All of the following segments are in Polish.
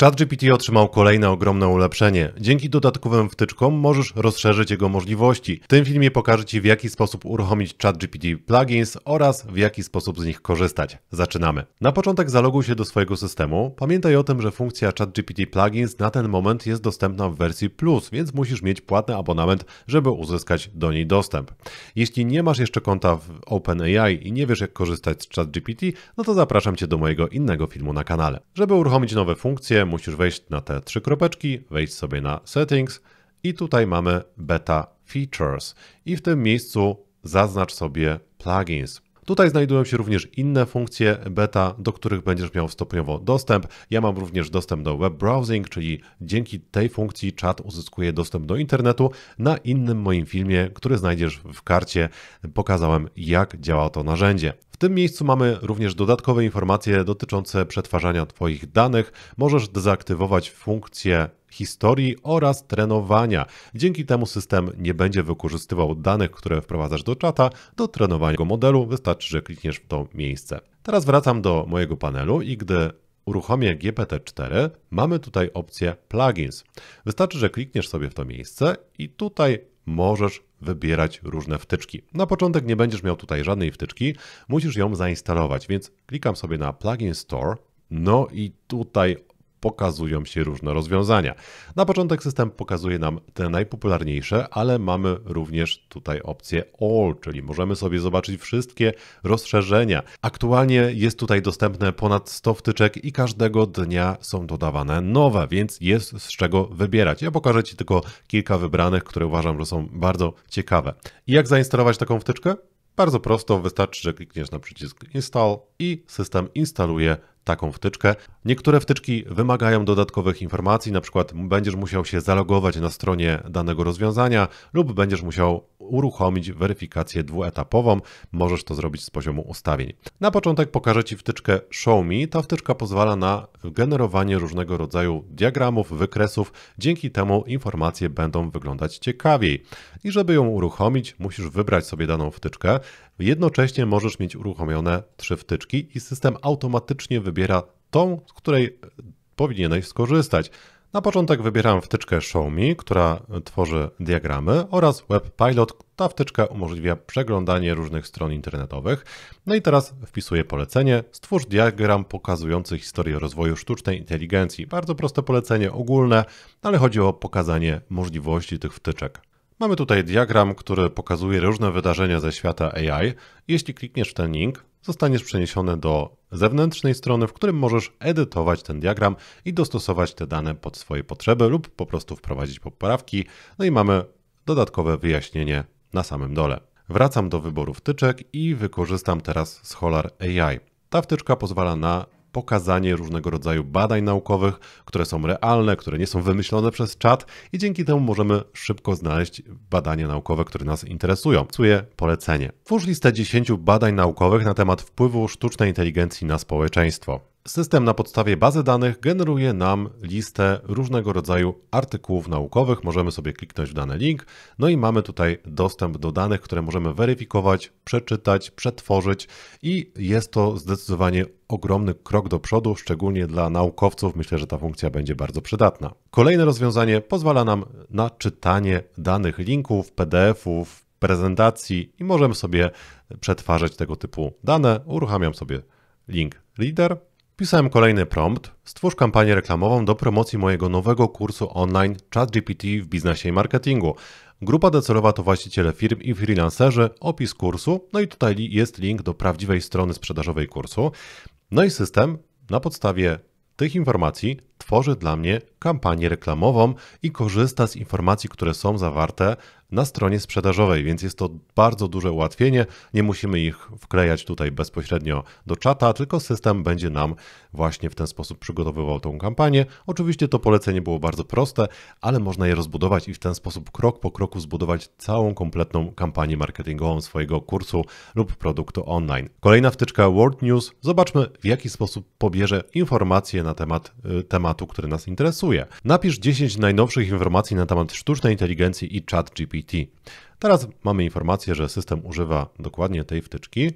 ChatGPT otrzymał kolejne ogromne ulepszenie. Dzięki dodatkowym wtyczkom możesz rozszerzyć jego możliwości. W tym filmie pokażę Ci w jaki sposób uruchomić ChatGPT plugins oraz w jaki sposób z nich korzystać. Zaczynamy. Na początek zaloguj się do swojego systemu. Pamiętaj o tym, że funkcja ChatGPT plugins na ten moment jest dostępna w wersji Plus, więc musisz mieć płatny abonament, żeby uzyskać do niej dostęp. Jeśli nie masz jeszcze konta w OpenAI i nie wiesz jak korzystać z ChatGPT, no to zapraszam Cię do mojego innego filmu na kanale. Żeby uruchomić nowe funkcje, musisz wejść na te trzy kropeczki, wejść sobie na settings i tutaj mamy beta features i w tym miejscu zaznacz sobie plugins. Tutaj znajdują się również inne funkcje beta, do których będziesz miał stopniowo dostęp. Ja mam również dostęp do web browsing, czyli dzięki tej funkcji czat uzyskuje dostęp do internetu. Na innym moim filmie, który znajdziesz w karcie, pokazałem jak działa to narzędzie tym miejscu mamy również dodatkowe informacje dotyczące przetwarzania Twoich danych. Możesz dezaktywować funkcję historii oraz trenowania. Dzięki temu system nie będzie wykorzystywał danych, które wprowadzasz do czata, do trenowania go modelu. Wystarczy, że klikniesz w to miejsce. Teraz wracam do mojego panelu i gdy uruchomię GPT-4, mamy tutaj opcję plugins. Wystarczy, że klikniesz sobie w to miejsce i tutaj możesz wybierać różne wtyczki. Na początek nie będziesz miał tutaj żadnej wtyczki, musisz ją zainstalować, więc klikam sobie na Plugin Store, no i tutaj pokazują się różne rozwiązania. Na początek system pokazuje nam te najpopularniejsze, ale mamy również tutaj opcję All, czyli możemy sobie zobaczyć wszystkie rozszerzenia. Aktualnie jest tutaj dostępne ponad 100 wtyczek i każdego dnia są dodawane nowe, więc jest z czego wybierać. Ja pokażę Ci tylko kilka wybranych, które uważam, że są bardzo ciekawe. I jak zainstalować taką wtyczkę? Bardzo prosto, wystarczy, że klikniesz na przycisk Install i system instaluje taką wtyczkę. Niektóre wtyczki wymagają dodatkowych informacji, na przykład będziesz musiał się zalogować na stronie danego rozwiązania lub będziesz musiał uruchomić weryfikację dwuetapową. Możesz to zrobić z poziomu ustawień. Na początek pokażę Ci wtyczkę Show Me. Ta wtyczka pozwala na generowanie różnego rodzaju diagramów, wykresów. Dzięki temu informacje będą wyglądać ciekawiej. I żeby ją uruchomić, musisz wybrać sobie daną wtyczkę. Jednocześnie możesz mieć uruchomione trzy wtyczki i system automatycznie wybiera tą, z której e, powinieneś skorzystać. Na początek wybieram wtyczkę Xiaomi, która e, tworzy diagramy oraz Web Pilot. Ta wtyczka umożliwia przeglądanie różnych stron internetowych. No i teraz wpisuję polecenie. Stwórz diagram pokazujący historię rozwoju sztucznej inteligencji. Bardzo proste polecenie ogólne, ale chodzi o pokazanie możliwości tych wtyczek. Mamy tutaj diagram, który pokazuje różne wydarzenia ze świata AI. Jeśli klikniesz w ten link, zostaniesz przeniesiony do zewnętrznej strony, w którym możesz edytować ten diagram i dostosować te dane pod swoje potrzeby lub po prostu wprowadzić poprawki. No i mamy dodatkowe wyjaśnienie na samym dole. Wracam do wyboru wtyczek i wykorzystam teraz Scholar AI. Ta wtyczka pozwala na pokazanie różnego rodzaju badań naukowych, które są realne, które nie są wymyślone przez czat i dzięki temu możemy szybko znaleźć badania naukowe, które nas interesują. Czuję polecenie. Twórz listę 10 badań naukowych na temat wpływu sztucznej inteligencji na społeczeństwo. System na podstawie bazy danych generuje nam listę różnego rodzaju artykułów naukowych. Możemy sobie kliknąć w dany link, no i mamy tutaj dostęp do danych, które możemy weryfikować, przeczytać, przetworzyć i jest to zdecydowanie ogromny krok do przodu, szczególnie dla naukowców. Myślę, że ta funkcja będzie bardzo przydatna. Kolejne rozwiązanie pozwala nam na czytanie danych linków, PDFów, prezentacji i możemy sobie przetwarzać tego typu dane. Uruchamiam sobie link Reader Wpisałem kolejny prompt, stwórz kampanię reklamową do promocji mojego nowego kursu online ChatGPT w biznesie i marketingu. Grupa docelowa to właściciele firm i freelancerzy, opis kursu, no i tutaj jest link do prawdziwej strony sprzedażowej kursu. No i system na podstawie tych informacji tworzy dla mnie kampanię reklamową i korzysta z informacji, które są zawarte na stronie sprzedażowej, więc jest to bardzo duże ułatwienie. Nie musimy ich wklejać tutaj bezpośrednio do czata, tylko system będzie nam właśnie w ten sposób przygotowywał tą kampanię. Oczywiście to polecenie było bardzo proste, ale można je rozbudować i w ten sposób krok po kroku zbudować całą kompletną kampanię marketingową swojego kursu lub produktu online. Kolejna wtyczka World News. Zobaczmy w jaki sposób pobierze informacje na temat y, tematu, który nas interesuje interesuje. Napisz 10 najnowszych informacji na temat sztucznej inteligencji i chat GPT. Teraz mamy informację, że system używa dokładnie tej wtyczki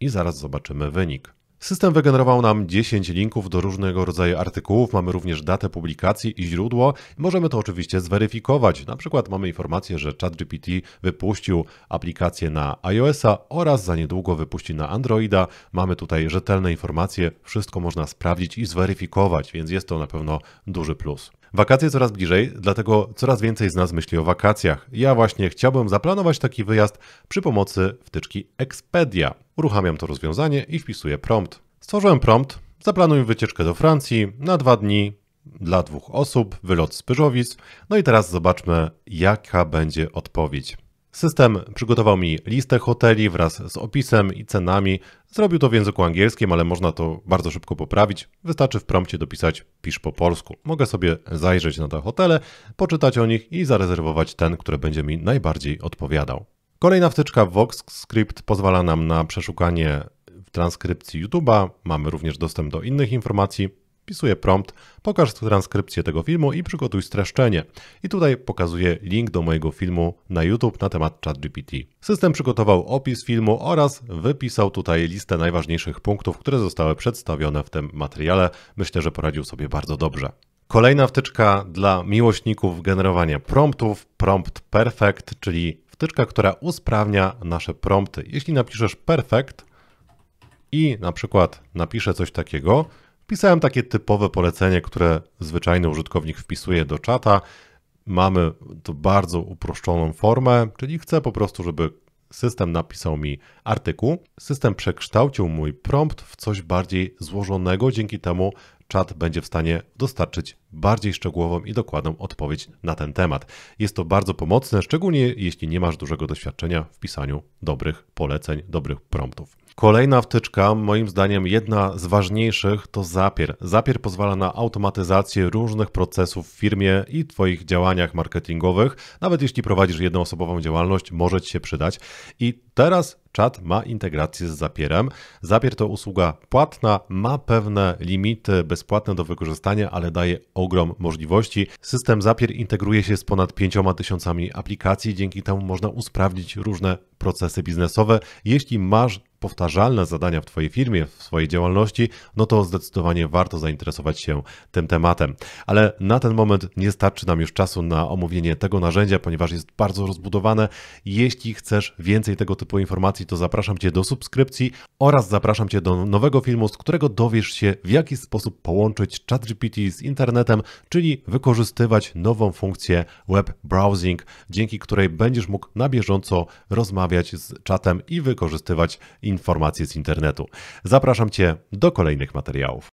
i zaraz zobaczymy wynik. System wygenerował nam 10 linków do różnego rodzaju artykułów, mamy również datę publikacji i źródło. Możemy to oczywiście zweryfikować. Na przykład mamy informację, że ChatGPT wypuścił aplikację na iOS-a oraz za niedługo wypuści na Androida. Mamy tutaj rzetelne informacje, wszystko można sprawdzić i zweryfikować, więc jest to na pewno duży plus. Wakacje coraz bliżej, dlatego coraz więcej z nas myśli o wakacjach. Ja właśnie chciałbym zaplanować taki wyjazd przy pomocy wtyczki Expedia. Uruchamiam to rozwiązanie i wpisuję prompt. Stworzyłem prompt, zaplanuję wycieczkę do Francji na dwa dni dla dwóch osób, wylot z Pyżowic. No i teraz zobaczmy, jaka będzie odpowiedź. System przygotował mi listę hoteli wraz z opisem i cenami. Zrobił to w języku angielskim, ale można to bardzo szybko poprawić. Wystarczy w prompcie dopisać pisz po polsku. Mogę sobie zajrzeć na te hotele, poczytać o nich i zarezerwować ten, który będzie mi najbardziej odpowiadał. Kolejna wtyczka VoxScript pozwala nam na przeszukanie w transkrypcji YouTube'a. Mamy również dostęp do innych informacji, wpisuję prompt, pokaż transkrypcję tego filmu i przygotuj streszczenie. I tutaj pokazuję link do mojego filmu na YouTube na temat ChatGPT. System przygotował opis filmu oraz wypisał tutaj listę najważniejszych punktów, które zostały przedstawione w tym materiale. Myślę, że poradził sobie bardzo dobrze. Kolejna wtyczka dla miłośników generowania promptów, prompt perfect, czyli wtyczka, która usprawnia nasze prompty. Jeśli napiszesz perfect i na przykład napiszę coś takiego, Pisałem takie typowe polecenie, które zwyczajny użytkownik wpisuje do czata. Mamy tu bardzo uproszczoną formę, czyli chcę po prostu, żeby system napisał mi artykuł. System przekształcił mój prompt w coś bardziej złożonego, dzięki temu czat będzie w stanie dostarczyć bardziej szczegółową i dokładną odpowiedź na ten temat. Jest to bardzo pomocne, szczególnie jeśli nie masz dużego doświadczenia w pisaniu dobrych poleceń, dobrych promptów. Kolejna wtyczka, moim zdaniem jedna z ważniejszych, to Zapier. Zapier pozwala na automatyzację różnych procesów w firmie i Twoich działaniach marketingowych. Nawet jeśli prowadzisz jednoosobową działalność, może Ci się przydać. I teraz Czat ma integrację z Zapierem. Zapier to usługa płatna, ma pewne limity bezpłatne do wykorzystania, ale daje ogrom możliwości. System Zapier integruje się z ponad tysiącami aplikacji, dzięki temu można usprawnić różne procesy biznesowe. Jeśli masz powtarzalne zadania w Twojej firmie, w swojej działalności, no to zdecydowanie warto zainteresować się tym tematem. Ale na ten moment nie starczy nam już czasu na omówienie tego narzędzia, ponieważ jest bardzo rozbudowane. Jeśli chcesz więcej tego typu informacji, to zapraszam Cię do subskrypcji oraz zapraszam Cię do nowego filmu, z którego dowiesz się, w jaki sposób połączyć ChatGPT z internetem, czyli wykorzystywać nową funkcję web browsing, dzięki której będziesz mógł na bieżąco rozmawiać z czatem i wykorzystywać internet informacje z internetu. Zapraszam Cię do kolejnych materiałów.